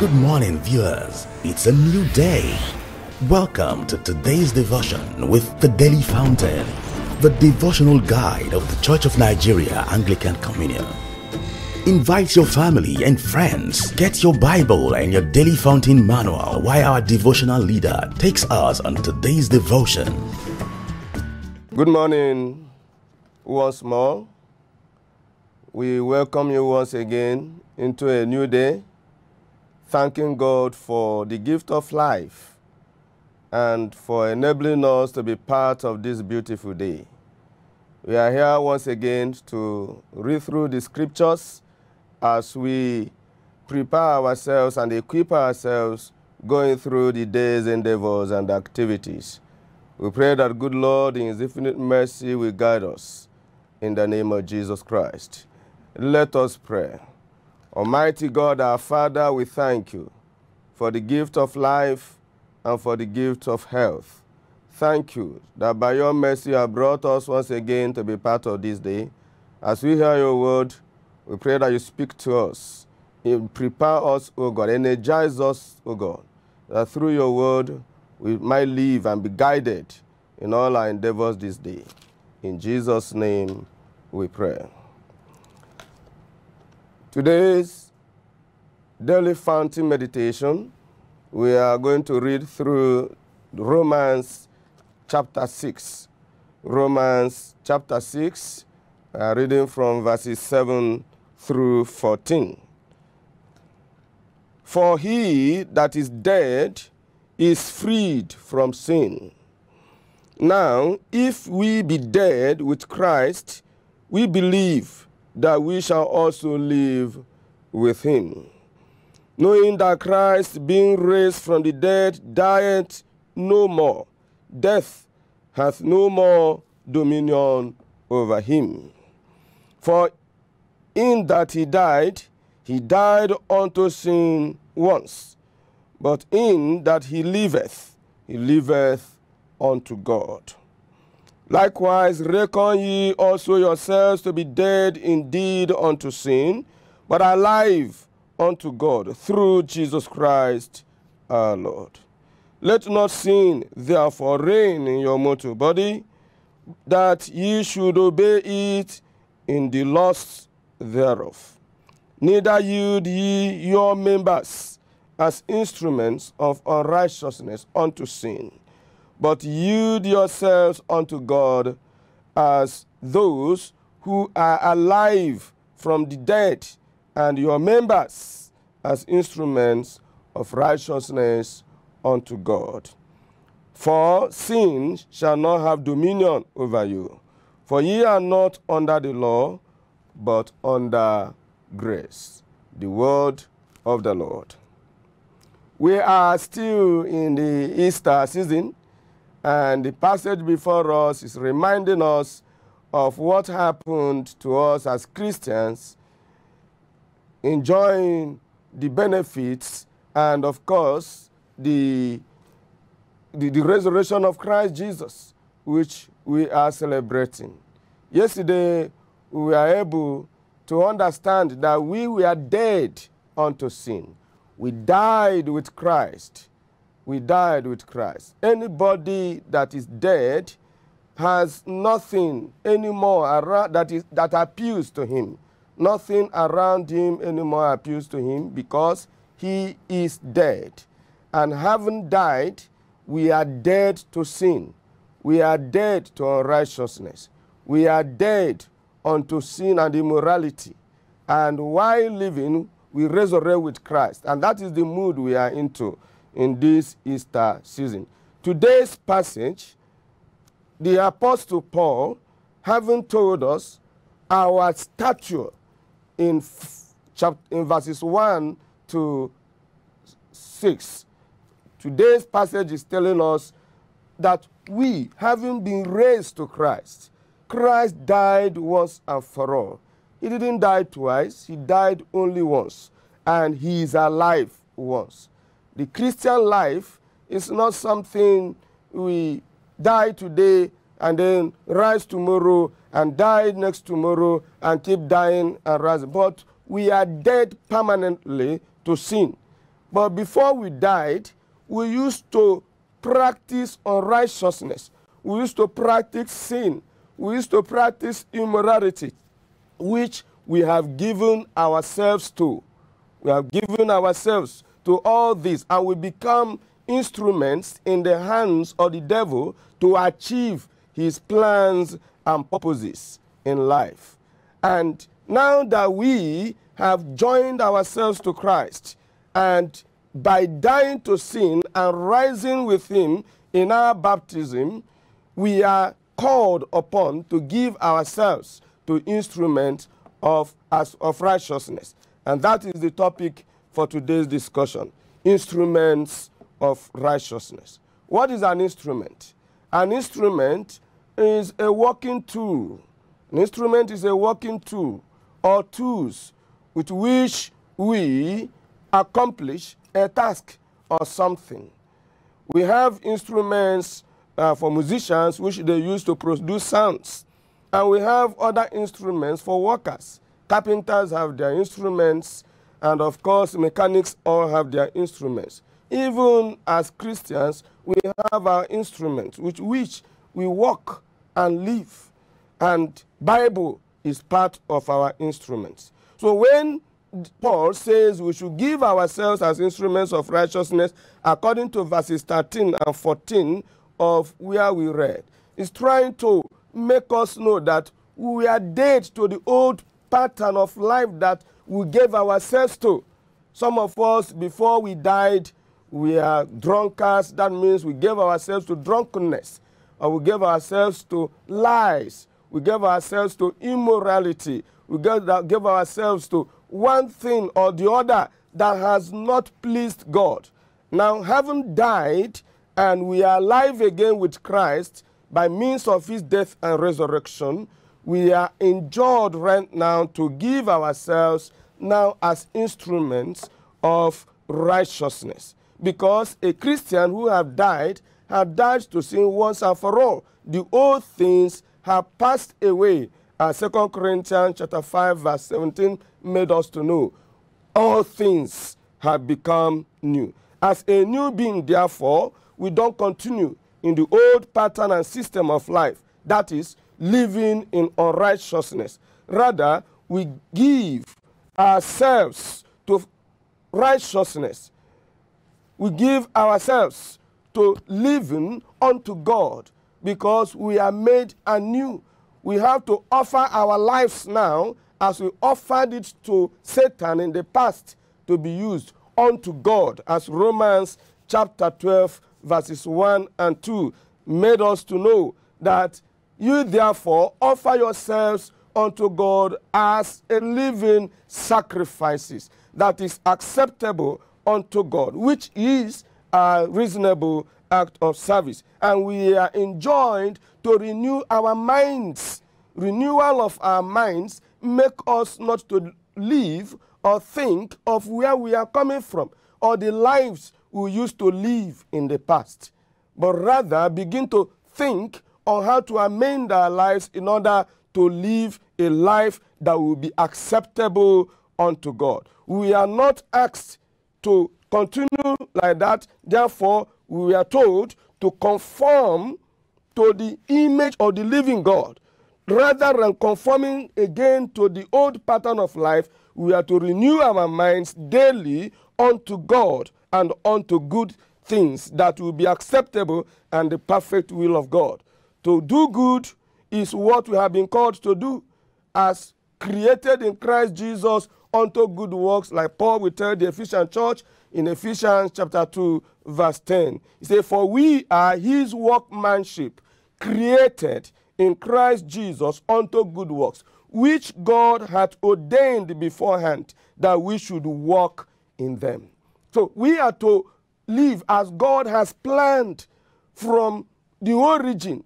Good morning, viewers. It's a new day. Welcome to today's devotion with the Daily Fountain, the devotional guide of the Church of Nigeria Anglican Communion. Invite your family and friends. Get your Bible and your Daily Fountain manual while our devotional leader takes us on today's devotion. Good morning, once more. We welcome you once again into a new day thanking God for the gift of life and for enabling us to be part of this beautiful day. We are here once again to read through the scriptures as we prepare ourselves and equip ourselves going through the day's endeavors and activities. We pray that good Lord in his infinite mercy will guide us in the name of Jesus Christ. Let us pray. Almighty God, our Father, we thank you for the gift of life and for the gift of health. Thank you that by your mercy you have brought us once again to be part of this day. As we hear your word, we pray that you speak to us. You prepare us, O God. Energize us, O God, that through your word we might live and be guided in all our endeavors this day. In Jesus' name we pray. Today's daily fountain meditation, we are going to read through Romans chapter 6. Romans chapter 6, uh, reading from verses 7 through 14. For he that is dead is freed from sin. Now, if we be dead with Christ, we believe that we shall also live with him. Knowing that Christ, being raised from the dead, died no more. Death hath no more dominion over him. For in that he died, he died unto sin once, but in that he liveth, he liveth unto God. Likewise, reckon ye also yourselves to be dead indeed unto sin, but alive unto God through Jesus Christ our Lord. Let not sin therefore reign in your mortal body, that ye should obey it in the lusts thereof. Neither yield ye your members as instruments of unrighteousness unto sin but yield yourselves unto God as those who are alive from the dead, and your members as instruments of righteousness unto God. For sin shall not have dominion over you, for ye are not under the law, but under grace. The word of the Lord. We are still in the Easter season, and the passage before us is reminding us of what happened to us as Christians, enjoying the benefits and, of course, the, the, the resurrection of Christ Jesus, which we are celebrating. Yesterday, we were able to understand that we were dead unto sin. We died with Christ we died with Christ. Anybody that is dead has nothing anymore that, is, that appeals to him. Nothing around him anymore appeals to him because he is dead. And having died, we are dead to sin. We are dead to unrighteousness. We are dead unto sin and immorality. And while living, we resurrect with Christ. And that is the mood we are into. in this Easter season. Today's passage, the Apostle Paul, having told us our stature in, chapter, in verses 1 to 6, today's passage is telling us that we, having been raised to Christ, Christ died once and for all. He didn't die twice, he died only once, and he is alive once. The Christian life is not something we die today and then rise tomorrow and die next tomorrow and keep dying and rising. But we are dead permanently to sin. But before we died, we used to practice unrighteousness. We used to practice sin. We used to practice immorality, which we have given ourselves to. We have given ourselves to all this and we become instruments in the hands of the devil to achieve his plans and purposes in life. And now that we have joined ourselves to Christ and by dying to sin and rising with him in our baptism, we are called upon to give ourselves to instruments of, as, of righteousness. And that is the topic for today's discussion instruments of righteousness. What is an instrument? An instrument is a working tool. An instrument is a working tool or tools with which we accomplish a task or something. We have instruments uh, for musicians which they use to produce sounds. And we have other instruments for workers. Carpenters have their instruments. And of course, mechanics all have their instruments. Even as Christians, we have our instruments with which we walk and live. And Bible is part of our instruments. So when Paul says we should give ourselves as instruments of righteousness according to verses 13 and 14 of where we read. It's trying to make us know that we are dead to the old pattern of life that we gave ourselves to. Some of us, before we died, we are drunkards. That means we gave ourselves to drunkenness, or we gave ourselves to lies. We gave ourselves to immorality. We gave, gave ourselves to one thing or the other that has not pleased God. Now, having died and we are alive again with Christ by means of his death and resurrection, we are endured right now to give ourselves now as instruments of righteousness. Because a Christian who have died, have died to sin once and for all. The old things have passed away, as uh, 2 Corinthians chapter 5, verse 17 made us to know. All things have become new. As a new being, therefore, we don't continue in the old pattern and system of life. That is, living in unrighteousness. Rather, we give ourselves to righteousness. We give ourselves to living unto God because we are made anew. We have to offer our lives now as we offered it to Satan in the past to be used unto God as Romans chapter 12 verses 1 and 2 made us to know that You therefore offer yourselves unto God as a living sacrifice that is acceptable unto God, which is a reasonable act of service. And we are enjoined to renew our minds. Renewal of our minds make us not to live or think of where we are coming from or the lives we used to live in the past, but rather begin to think on how to amend our lives in order to live a life that will be acceptable unto God. We are not asked to continue like that. Therefore, we are told to conform to the image of the living God. Rather than conforming again to the old pattern of life, we are to renew our minds daily unto God and unto good things that will be acceptable and the perfect will of God. To do good is what we have been called to do as created in Christ Jesus unto good works, like Paul will tell the Ephesian church in Ephesians chapter 2, verse 10. He said, For we are his workmanship, created in Christ Jesus unto good works, which God hath ordained beforehand that we should walk in them. So we are to live as God has planned from the origin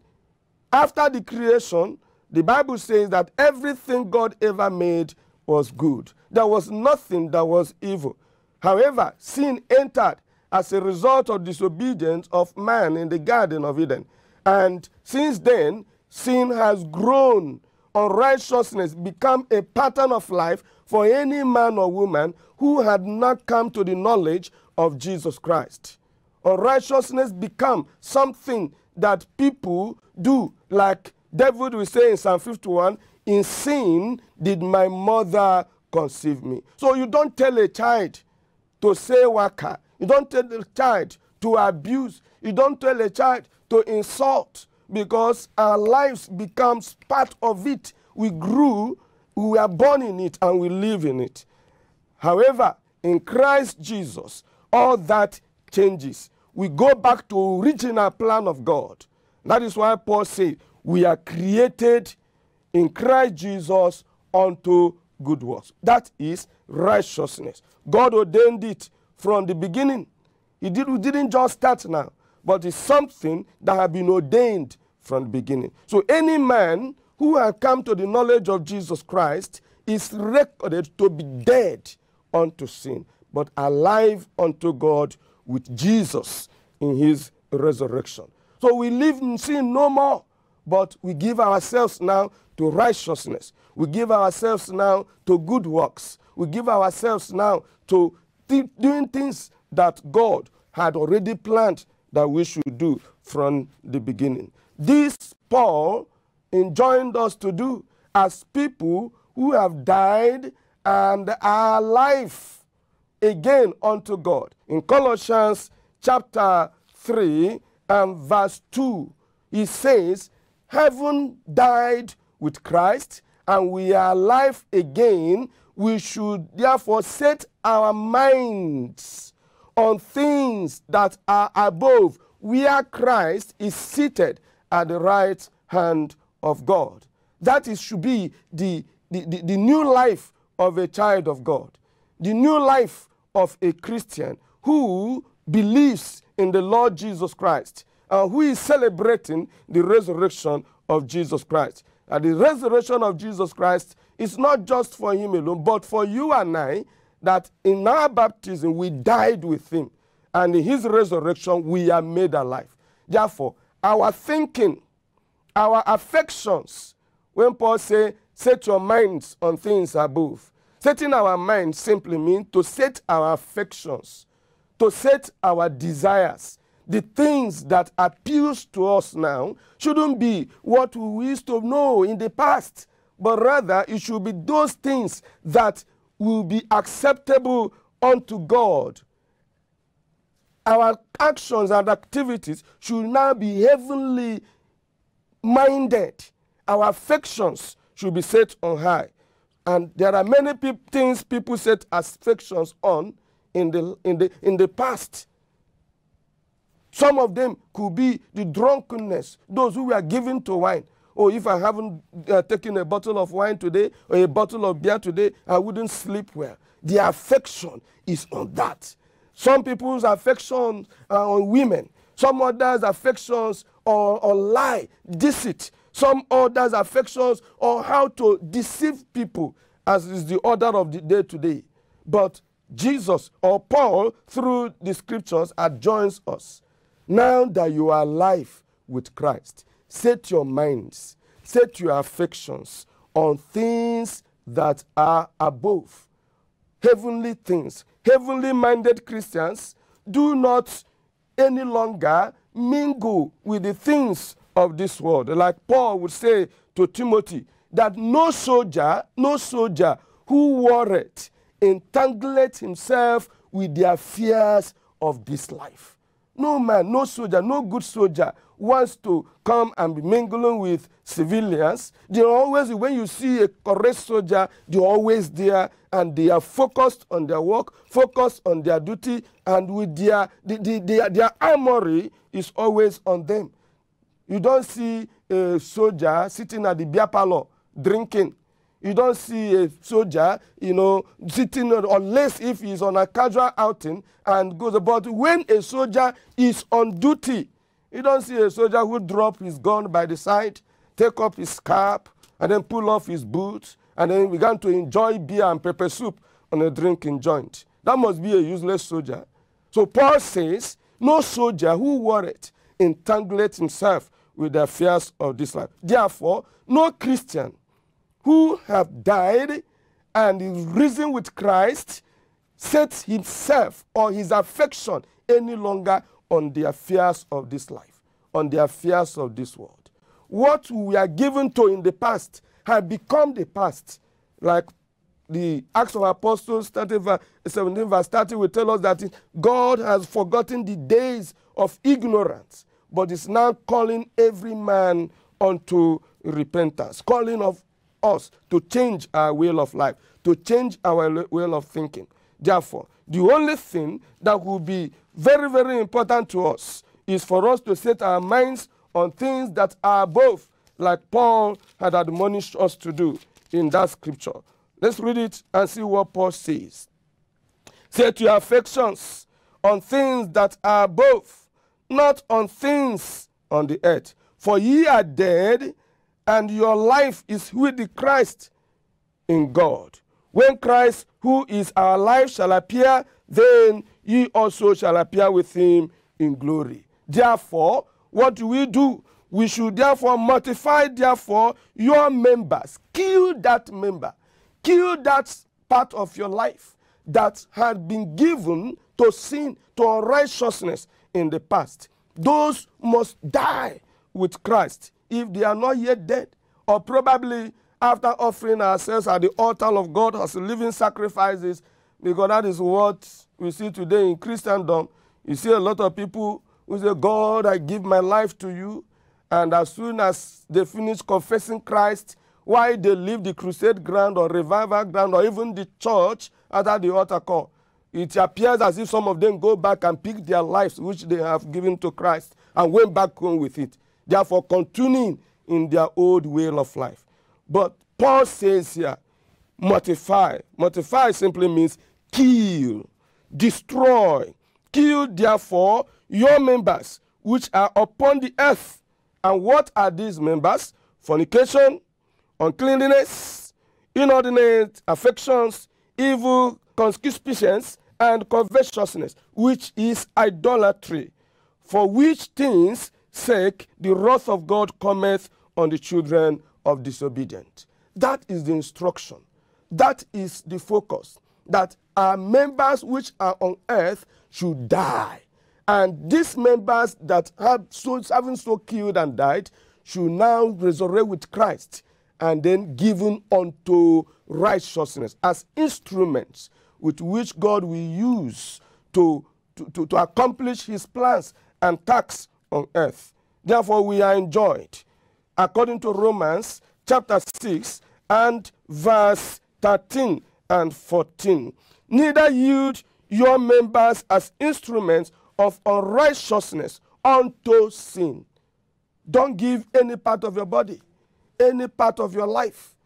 after the creation, the Bible says that everything God ever made was good. There was nothing that was evil. However, sin entered as a result of disobedience of man in the Garden of Eden. And since then, sin has grown. Unrighteousness become a pattern of life for any man or woman who had not come to the knowledge of Jesus Christ. Unrighteousness become something that people do. Like David will say in Psalm 51, in sin did my mother conceive me. So you don't tell a child to say waka. You don't tell a child to abuse. You don't tell a child to insult because our lives becomes part of it. We grew, we are born in it, and we live in it. However, in Christ Jesus, all that changes we go back to original plan of God. That is why Paul said, we are created in Christ Jesus unto good works. That is righteousness. God ordained it from the beginning. He did, we didn't just start now, but it's something that had been ordained from the beginning. So any man who has come to the knowledge of Jesus Christ is recorded to be dead unto sin, but alive unto God with Jesus in his resurrection. So we live in sin no more, but we give ourselves now to righteousness. We give ourselves now to good works. We give ourselves now to th doing things that God had already planned that we should do from the beginning. This Paul enjoined us to do as people who have died and are alive again unto God. In Colossians chapter 3 and verse 2, he says, Heaven died with Christ, and we are alive again. We should therefore set our minds on things that are above, where Christ is seated at the right hand of God. That is, should be the, the, the, the new life of a child of God the new life of a Christian who believes in the Lord Jesus Christ who is celebrating the resurrection of Jesus Christ. And the resurrection of Jesus Christ is not just for him alone, but for you and I, that in our baptism we died with him, and in his resurrection we are made alive. Therefore, our thinking, our affections, when Paul says, set your minds on things above, Setting our mind simply means to set our affections, to set our desires. The things that appeals to us now shouldn't be what we used to know in the past, but rather it should be those things that will be acceptable unto God. Our actions and activities should now be heavenly minded. Our affections should be set on high. And there are many pe things people set affections on in the, in, the, in the past. Some of them could be the drunkenness, those who were given to wine. Oh, if I haven't uh, taken a bottle of wine today or a bottle of beer today, I wouldn't sleep well. The affection is on that. Some people's affections are uh, on women. Some others' affections on, on lie, deceit some others affections or how to deceive people as is the order of the day today. But Jesus or Paul through the scriptures adjoins us. Now that you are alive with Christ, set your minds, set your affections on things that are above. Heavenly things, heavenly-minded Christians do not any longer mingle with the things of this world. Like Paul would say to Timothy, that no soldier, no soldier who warreth entangleth himself with their fears of this life. No man, no soldier, no good soldier wants to come and be mingling with civilians. They're always, when you see a correct soldier, they're always there and they are focused on their work, focused on their duty, and with their, the, the, their, their armory is always on them. You don't see a soldier sitting at the beer parlor drinking. You don't see a soldier, you know, sitting on, unless if he's on a casual outing and goes about. When a soldier is on duty, you don't see a soldier who drop his gun by the side, take off his cap, and then pull off his boots, and then began to enjoy beer and pepper soup on a drinking joint. That must be a useless soldier. So Paul says, no soldier who wore it entangled himself with the affairs of this life. Therefore, no Christian who have died and is risen with Christ sets himself or his affection any longer on the affairs of this life, on the affairs of this world. What we are given to in the past have become the past, like the Acts of Apostles 17 verse 30 will tell us that God has forgotten the days of ignorance but is now calling every man unto repentance, calling of us to change our way of life, to change our way of thinking. Therefore, the only thing that will be very, very important to us is for us to set our minds on things that are above, like Paul had admonished us to do in that scripture. Let's read it and see what Paul says. Set your affections on things that are above, not on things on the earth. For ye are dead, and your life is with the Christ in God. When Christ, who is our life, shall appear, then ye also shall appear with him in glory. Therefore, what do we do? We should therefore mortify, therefore, your members. Kill that member. Kill that part of your life that had been given to sin, to unrighteousness, in the past. Those must die with Christ if they are not yet dead, or probably after offering ourselves at the altar of God as living sacrifices, because that is what we see today in Christendom. You see a lot of people who say, God, I give my life to you. And as soon as they finish confessing Christ, why they leave the crusade ground or revival ground or even the church after the altar call? It appears as if some of them go back and pick their lives which they have given to Christ and went back home with it, therefore continuing in their old way of life. But Paul says here, mortify. Mortify simply means kill, destroy. Kill, therefore, your members which are upon the earth. And what are these members? Fornication, uncleanliness, inordinate affections, evil concupiscence, and covetousness, which is idolatry, for which things sake the wrath of God cometh on the children of disobedient. That is the instruction. That is the focus. That our members which are on earth should die. And these members that have so, having so killed and died should now resurrect with Christ and then given unto righteousness as instruments with which God will use to, to, to, to accomplish his plans and tasks on earth. Therefore, we are enjoined, according to Romans chapter 6 and verse 13 and 14. Neither yield your members as instruments of unrighteousness unto sin. Don't give any part of your body, any part of your life,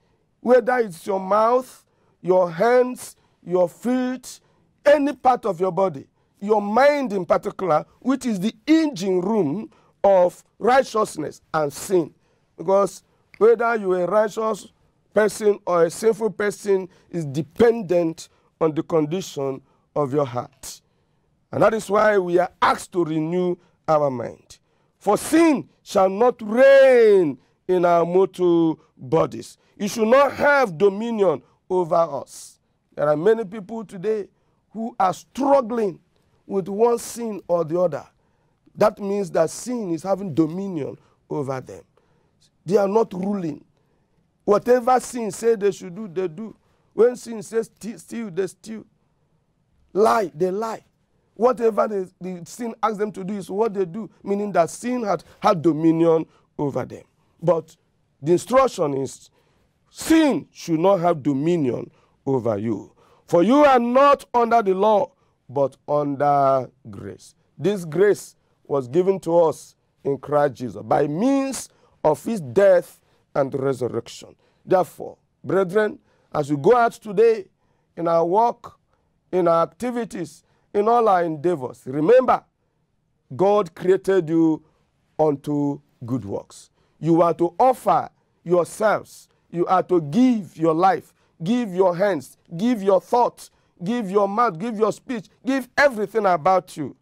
whether it's your mouth, your hands, your feet, any part of your body, your mind in particular, which is the engine room of righteousness and sin. Because whether you're a righteous person or a sinful person is dependent on the condition of your heart. And that is why we are asked to renew our mind. For sin shall not reign in our mortal bodies. It should not have dominion over us. There are many people today who are struggling with one sin or the other. That means that sin is having dominion over them. They are not ruling. Whatever sin says they should do, they do. When sin says steal, they steal. Lie, they lie. Whatever the, the sin asks them to do is what they do, meaning that sin had had dominion over them. But the instruction is sin should not have dominion over you. For you are not under the law, but under grace. This grace was given to us in Christ Jesus by means of his death and resurrection. Therefore, brethren, as we go out today in our work, in our activities, in all our endeavors, remember, God created you unto good works. You are to offer yourselves. You are to give your life give your hands, give your thoughts, give your mouth, give your speech, give everything about you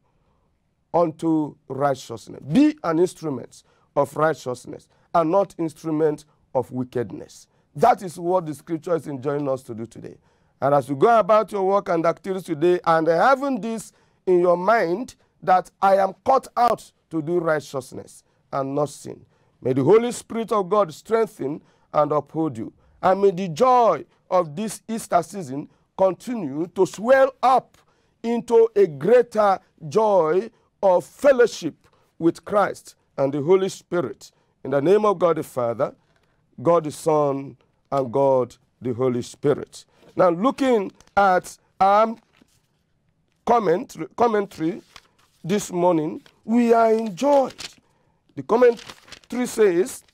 unto righteousness. Be an instrument of righteousness and not instrument of wickedness. That is what the scripture is enjoining us to do today. And as you go about your work and activities today, and having this in your mind that I am cut out to do righteousness and not sin. May the Holy Spirit of God strengthen and uphold you. And may the joy of this Easter season continue to swell up into a greater joy of fellowship with Christ and the Holy Spirit. In the name of God the Father, God the Son, and God the Holy Spirit. Now, looking at our um, comment, commentary this morning, we are in joy. The commentary says,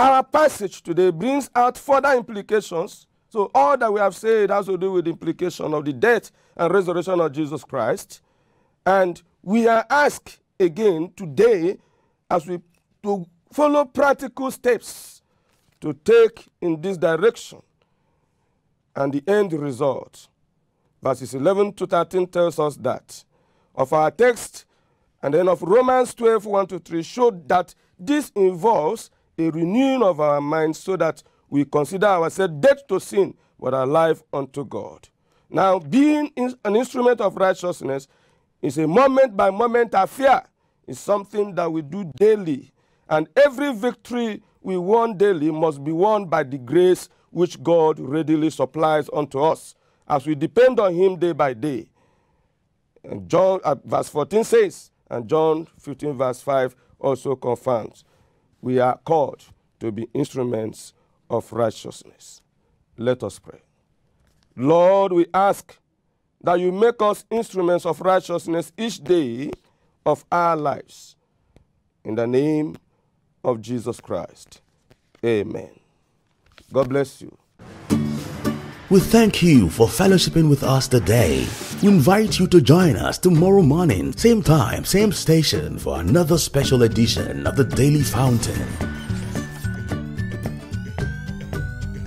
Our passage today brings out further implications. So all that we have said has to do with the implication of the death and resurrection of Jesus Christ. And we are asked again today as we to follow practical steps to take in this direction and the end result. Verses 11 to 13 tells us that. Of our text and then of Romans 12, 1 to 3 showed that this involves a renewing of our minds so that we consider ourselves dead to sin but alive unto God. Now, being in an instrument of righteousness is a moment by moment affair, it's something that we do daily. And every victory we won daily must be won by the grace which God readily supplies unto us as we depend on Him day by day. And John, uh, verse 14 says, and John 15, verse 5 also confirms. we are called to be instruments of righteousness. Let us pray. Lord, we ask that you make us instruments of righteousness each day of our lives. In the name of Jesus Christ. Amen. God bless you. We thank you for fellowshipping with us today. We invite you to join us tomorrow morning, same time, same station, for another special edition of the Daily Fountain.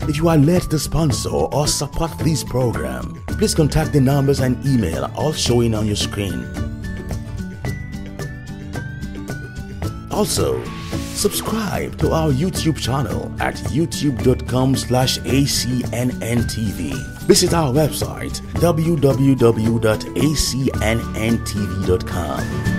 If you are led to sponsor or support this program, please contact the numbers and email all showing on your screen. Also, subscribe to our YouTube channel at youtube.com facebook.com slash acnntv. Visit our website www.acnntv.com.